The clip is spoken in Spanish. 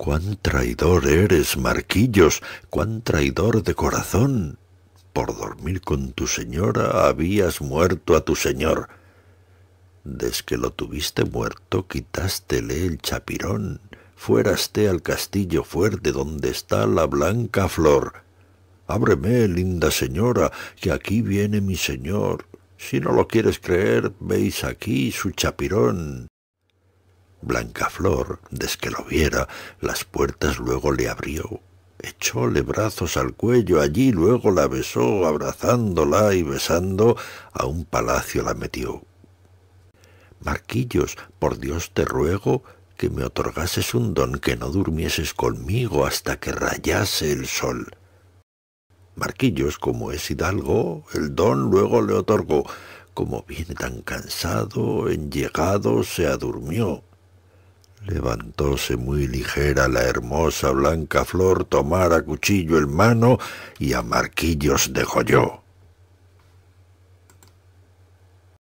cuán traidor eres, Marquillos, cuán traidor de corazón. Por dormir con tu señora habías muerto a tu señor. Desde que lo tuviste muerto quitástele el chapirón, fuéraste al castillo fuerte donde está la blanca flor. Ábreme, linda señora, que aquí viene mi señor. Si no lo quieres creer, veis aquí su chapirón. Blanca Flor, desque lo viera, las puertas luego le abrió. Echóle brazos al cuello, allí luego la besó, abrazándola y besando, a un palacio la metió. Marquillos, por Dios te ruego que me otorgases un don que no durmieses conmigo hasta que rayase el sol. Marquillos, como es hidalgo, el don luego le otorgó. Como viene tan cansado, en llegado se adurmió. Levantóse muy ligera la hermosa blanca flor, tomara cuchillo en mano y a Marquillos joyó.